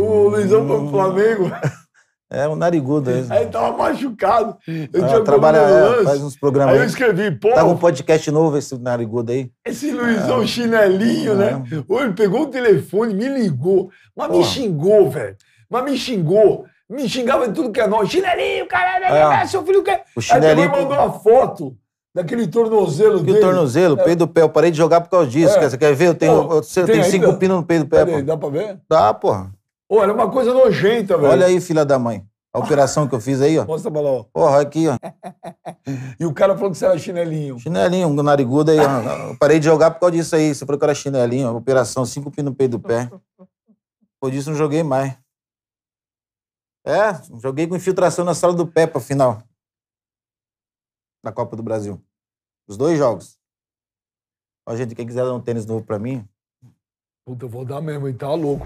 o Luizão foi pro hum. Flamengo. É, um narigudo aí. Aí tava machucado. Eu ah, tinha trabalha, é, faz uns programas. Aí eu escrevi, pô. Tava tá um podcast novo esse narigudo aí. Esse Luizão é. chinelinho, né? é. né? Ele pegou o telefone, me ligou, mas Porra. me xingou, velho. Mas me xingou. Me xingava de tudo que é nóis. Chinelinho, caralho, é. é. seu filho quer. O chinelinho. Aí ele mandou uma foto daquele tornozelo que dele. tornozelo, é. peito do pé. Eu parei de jogar por causa disso. É. Quer, ver? Eu tenho, pô, eu, eu, tem tenho cinco pinos no peito do pé. dá pra ver? Dá, porra. Olha, é uma coisa nojenta, velho. Olha aí, filha da mãe. A operação que eu fiz aí, ó. Mostra a lá, ó. Porra, aqui, ó. e o cara falou que você era chinelinho. Chinelinho, um narigudo aí. ó. Eu parei de jogar por causa disso aí. Você falou que era chinelinho. Operação, cinco pinos no peito do pé. Por isso não joguei mais. É, joguei com infiltração na sala do pé pra final. Da Copa do Brasil. Os dois jogos. Ó, gente, quem quiser dar um tênis novo pra mim. Puta, eu vou dar mesmo, hein? tá louco.